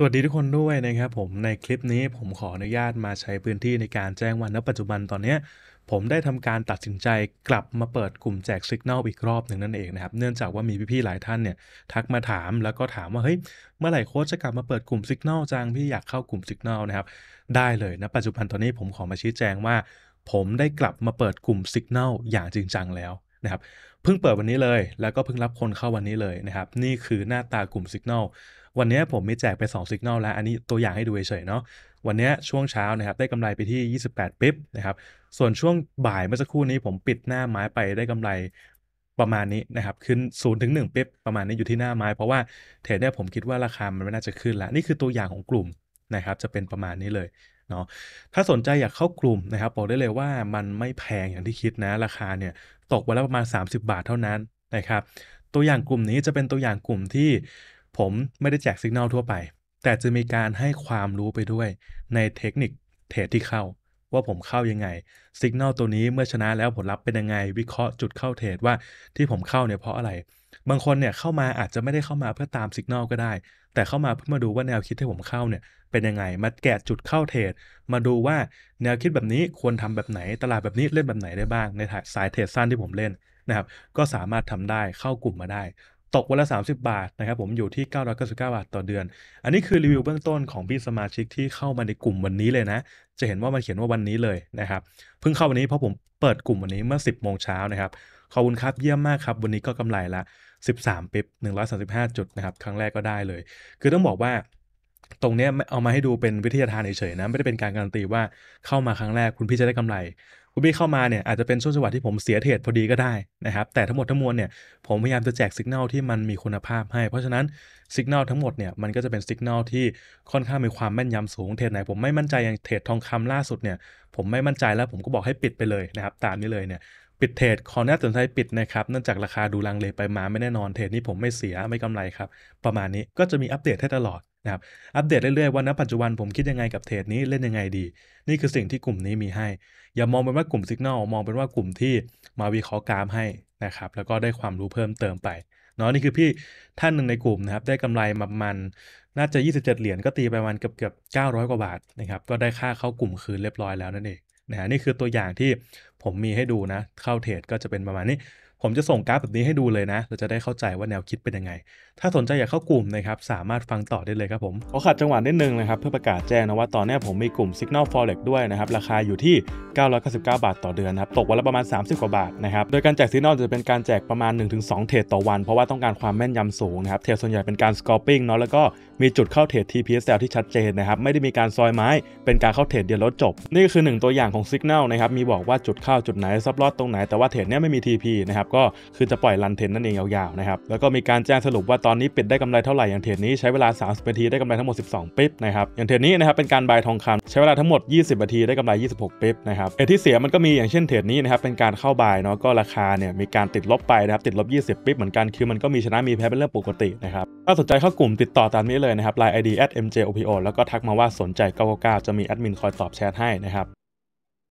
สวัสดีทุกคนด้วยนะครับผมในคลิปนี้ผมขออนุญาตมาใช้พื้นที่ในการแจ้งวันณปัจจุบันตอนนี้ผมได้ทำการตัดสินใจ กลับมาเปิดกลุ่มแจกสัญญาณอีกรอบหนึ่งนั่นเองนะครับเนื่องจากว่ามีพี่ๆหลายท่านเนี่ยทักมาถามแล้วก็ถามว่าเฮ้ยเมื่อไหร่โค้ชจะกลับมาเปิดกลุ่มสัญญาณจังพี่อยากเข้ากลุ่มสัญญาณนะครับได้เลยนะปัจจุบันตอนนี้ผมขอมาชี้แจงว่า ผมได้กลับมาเปิดกลุ่มสัญญาณอย่างจริงจังแล้วนะครับเพิ่งเปิดวันนี้เลย แล้วก็เพิ่งรับคนเข้าวันนี้เลยนะครับนี่คือหน้าตากลุ่มสัญญาณวันนี้ผมมีแจกไป2สัญญาณแล้ว อันนี้ตัวอย่างให้ดูเฉยๆ เนาะ วันนี้ช่วงเช้านะครับได้กำไรไปที่ 28ปิ๊บนะครับ ส่วนช่วงบ่ายเมื่อสักครู่นี้ผมปิดหน้าไม้ไปได้กำไรประมาณนี้นะครับ ขึ้น0ูนถึงหปิ๊บประมาณนี้อยู่ที่หน้าไม้เพราะว่าเทรดเนี่ยผมคิดว่าราคามันไม่น่าจะขึ้นแล้ว นี่คือตัวอย่างของกลุ่มนะครับ จะเป็นประมาณนี้เลย เนาะ ถ้าสนใจอยากเข้ากลุ่มนะครับบอกได้เลยว่ามันไม่แพงอย่างที่คิดนะ ราคาเนี่ย ตกวันละประมาณ 30 บาทเท่านั้นนะครับ ตัวอย่างกลุ่มนี้จะเป็นตัวอย่างกลุ่มที่ผมไม่ได้แจกสัญญาณทั่วไป แต่จะมีการให้ความรู้ไปด้วย ในเทคนิคเทรดที่เข้า ว่าผมเข้ายังไงสัญญาณตัวนี้เมื่อชนะแล้วผลลัพธ์เป็นยังไง วิเคราะห์จุดเข้าเทรดว่า ที่ผมเข้าเนี่ยเพราะอะไร บางคนเนี่ยเข้ามาอาจจะไม่ได้เข้ามาเพื่อตามสัญญาณก็ได้ แต่เข้ามาเพื่อมาดูว่าแนวคิดที่ผมเข้าเนี่ยเป็นยังไงมาแกะจุดเข้าเทรดมาดูว่าแนวคิดแบบนี้ควรทำแบบไหน ตลาดแบบนี้เล่นแบบไหนได้บ้างในสายเทรดสั้นที่ผมเล่นนะครับก็สามารถทำได้เข้ากลุ่มมาได้ตกวันละ 30 บาทนะครับผมอยู่ที่ 999 บาทต่อเดือน อันนี้คือรีวิวเบื้องต้นของพี่สมาชิกที่เข้ามาในกลุ่มวันนี้เลยนะ จะเห็นว่ามันเขียนว่าวันนี้เลยนะครับ เพิ่งเข้าวันนี้เพราะผมเปิดกลุ่มวันนี้เมื่อ 10 โมงเช้านะครับ ขอบคุณครับ เยี่ยมมากครับ วันนี้ก็กำไรละ 13ปิบ135 จุดนะครับ ครั้งแรกก็ได้เลย คือต้องบอกว่า ตรงนี้เอามาให้ดูเป็นวิทยาทานเฉยๆนะไม่ได้เป็นการการันตีว่าเข้ามาครั้งแรกคุณพี่จะได้กำไรคุณบี้เข้ามาเนี่ยอาจจะเป็นช่วงจังหวะที่ผมเสียเทรดพอดีก็ได้นะครับแต่ทั้งหมดทั้งมวลเนี่ยผมพยายามจะแจกสัญญาณที่มันมีคุณภาพให้ เพราะฉะนั้นสัญญาณทั้งหมดเนี่ยมันก็จะเป็นสัญญาณที่ค่อนข้างมีความแม่นยำสูงเทรดไหนผมไม่มั่นใจอย่างเทรดทองคำล่าสุดเนี่ยผมไม่มั่นใจแล้วผมก็บอกให้ปิดไปเลยนะครับตามนี้เลยเนี่ยปิดเทรดขอแนตะนำใจปิดนะครับเนื่องจากราคาดูลังเลไปมาไม่แน่นอนเทรดนี้ผมไม่เสียไม่กำไรครับประมาณนี้ก็จะมีอัปเดตให้ตลอดนะครับอัปเดตเรื่อย ๆว่าณปัจจุบันผมคิดยังไงกับเทรดนี้เล่นยังไงดี นี่คือสิ่งที่กลุ่มนี้มีให้ อย่ามองเป็นว่ากลุ่มสัญญาณมองเป็นว่ากลุ่มที่มาวิเคราะห์กราฟให้นะครับแล้วก็ได้ความรู้เพิ่มเติมไปเนาะนี่คือพี่ท่านหนึ่งในกลุ่มนะครับได้กำไรมาประมาณน่าจะ 27 เหรียญก็ตีไปวันเกือบเกือบ900 กว่าบาทนะครับก็ได้ค่าเข้ากลุ่มคืนเรียบร้อยแล้วนั่นเองนะนี่คือตัวอย่างที่ผมมีให้ดูนะเข้าเทรดก็จะเป็นประมาณนี้ผมจะส่งกราฟแบบนี้ให้ดูเลยนะเราจะได้เข้าใจว่าแนวคิดเป็นยังไง ถ้าสนใจอยากเข้ากลุ่มนะครับ สามารถฟังต่อได้เลยครับผมขอขัดจังหวะนิดนึงนะครับ เพื่อประกาศแจ้งนะว่าตอนนี้ผมมีกลุ่ม Signal Forex ด้วยนะครับราคาอยู่ที่ 999 บาทต่อเดือนนะครับ ตกวันละประมาณ 30 กว่าบาทนะครับ โดยการแจก Signal จะเป็นการแจกประมาณ 1-2 เทรดต่อวัน เพราะว่าต้องการความแม่นยำสูงนะครับเทรดส่วนใหญ่เป็นการ scalping เนาะแล้วก็มีจุดเข้าเทรด t p s วที่ชัดเจนนะครับไม่ได้มีการซอยไม้ เป็นการเข้าเทรดเดียวแล้วจบ นี่คือ1ตัวอย่างของ Signal นะครับมีบอกว่าจุดเข้าจุดไหนซับลอดตรงไหนแต่ว่าเทรดเนี้ยไม่มี TP นะครับก็คือจะปล่อยรันเทนนั่นเองยาวๆ นะครับ แล้วก็มีการแจ้งสรุปว่าตอนนี้ ปิด ได้กำไรเท่าไหร่อย่างเทรดนี้ใช้เวลา 30 นาทีได้กำไรทั้งหมด 12ปิ๊บนะครับอย่างเทรดนี้นะครับเป็นการบายทองคำใช้เวลาทั้งหมด 20 นาที ได้กำไร 26 ปิ๊บนะครับเอที่เสียมันก็มีอย่างเช่นเทรดนี้นะครับเป็นการเข้าบายเนาะก็ราคาเนี่ยมีการติดลบไปนะครับติดลบ 20ปิ๊บเหมือนกันคือมันก็มีชนะมีแพ้เป็นเรื่องปกตินะครับถ้าสนใจเข้ากลุ่มติดต่อตามนี้เลยนะครับ Line ID @mjopo แล้วก็ทักมาว่าสนใจ 999 จะมีแอดมินคอยตอบแชทให้นะครับ